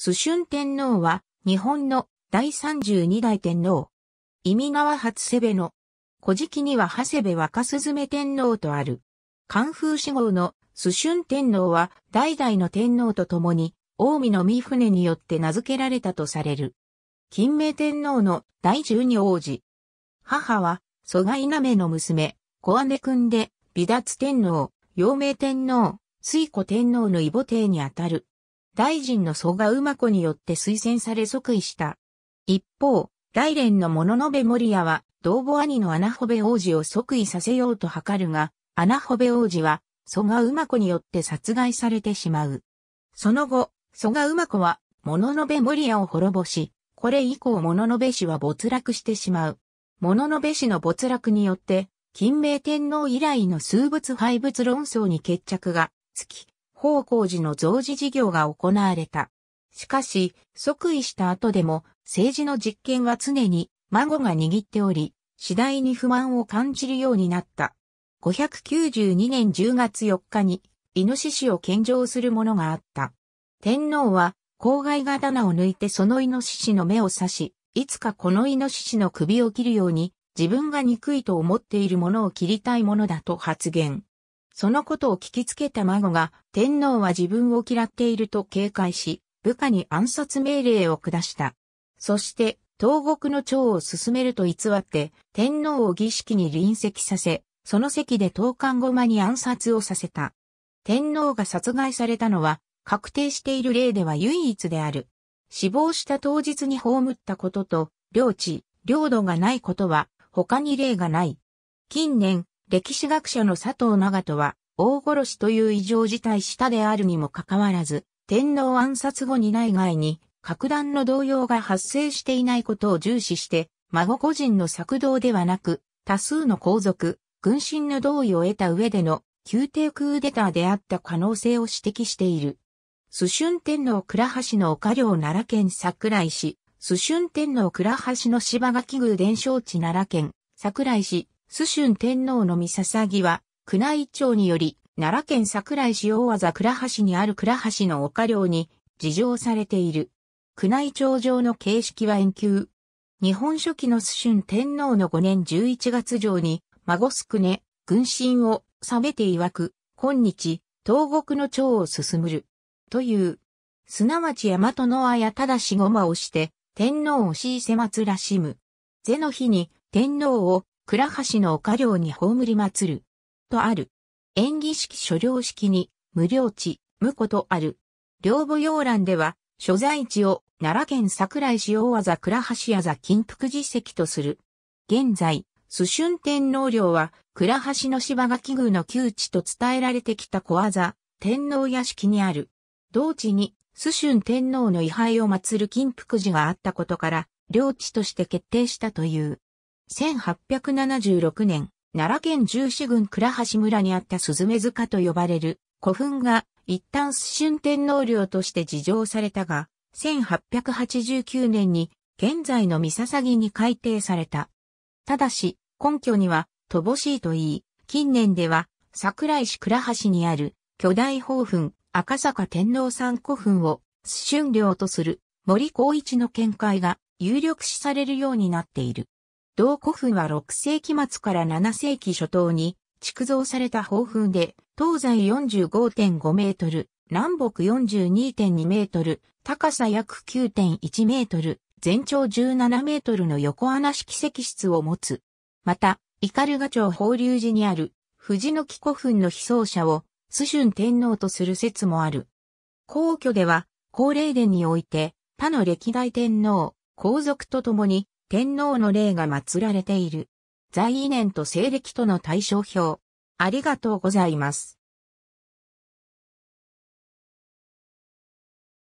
スシュン天皇は、日本の第32代天皇。意味川初瀬部の、古事記には長谷部若目天皇とある。関風志号のスシュン天皇は、代々の天皇と共に、近江の御船によって名付けられたとされる。金明天皇の第十二王子。母は、蘇我稲目の娘、小姉君で、美達天皇、陽明天皇、水子天皇の異母帝にあたる。大臣の蘇我馬子によって推薦され即位した。一方、大連の物のべ守屋は、同母兄の穴穂部王子を即位させようと図るが、穴穂部王子は、蘇我馬子によって殺害されてしまう。その後、蘇我馬子は、物のべ守屋を滅ぼし、これ以降物のべ氏は没落してしまう。物のべ氏の没落によって、金明天皇以来の数物廃物論争に決着がつき、宝光寺の増寺事業が行われた。しかし、即位した後でも、政治の実権は常に孫が握っており、次第に不満を感じるようになった。592年10月4日に、イノシシを献上するものがあった。天皇は、公害刀を抜いてそのイノシシの目を刺し、いつかこのイノシシの首を切るように、自分が憎いと思っているものを切りたいものだと発言。そのことを聞きつけた孫が、天皇は自分を嫌っていると警戒し、部下に暗殺命令を下した。そして、東国の長を進めると偽って、天皇を儀式に臨席させ、その席で東後駒に暗殺をさせた。天皇が殺害されたのは、確定している例では唯一である。死亡した当日に葬ったことと、領地、領土がないことは、他に例がない。近年、歴史学者の佐藤長人は、大殺しという異常事態したであるにもかかわらず、天皇暗殺後に内外に、格段の動揺が発生していないことを重視して、孫個人の作動ではなく、多数の皇族、軍神の同意を得た上での、宮廷クーデターであった可能性を指摘している。須春天皇倉橋の岡領奈良県桜井市、須春天皇倉橋の芝垣宮伝承地奈良県桜井市、須春天皇の御捧ぎは、宮内庁により、奈良県桜井市大技倉橋にある倉橋の丘陵に、事情されている。宮内庁上の形式は遠求。日本初期の須春天皇の5年11月上に、孫すくね、軍神を冷めて曰く、今日、東国の朝を進むる。という。すなわち大和の綾ただしごまをして、天皇をしいせまつらしむ。是の日に、天皇を倉橋の丘陵に葬り祭る。とある。演技式所領式に、無領地、無ことある。両母要欄では、所在地を奈良県桜井市大技倉橋あ座金福寺跡とする。現在、須春天皇陵は、倉橋の芝垣宮の旧地と伝えられてきた小技、天皇屋敷にある。同地に、須春天皇の位牌を祀る金福寺があったことから、領地として決定したという。1876年、奈良県十四郡倉橋村にあった鈴塚と呼ばれる古墳が一旦春天皇陵として事情されたが、1889年に現在の三笹木に改定された。ただし、根拠には乏しいと言い、近年では桜井市倉橋にある巨大宝墳赤坂天皇山古墳を春陵とする森光一の見解が有力視されるようになっている。同古墳は6世紀末から7世紀初頭に築造された宝墳で、東西45.5メートル、南北42.2メートル、高さ約9.1メートル、全長17メートルの横穴式石室を持つ。また、ル鳩町法隆寺にある、藤の木古墳の被葬者を、ュン天皇とする説もある。皇居では、高霊殿において、他の歴代天皇、皇族と共に、天皇の霊が祀られている。在位年と西暦との対照表。ありがとうございます。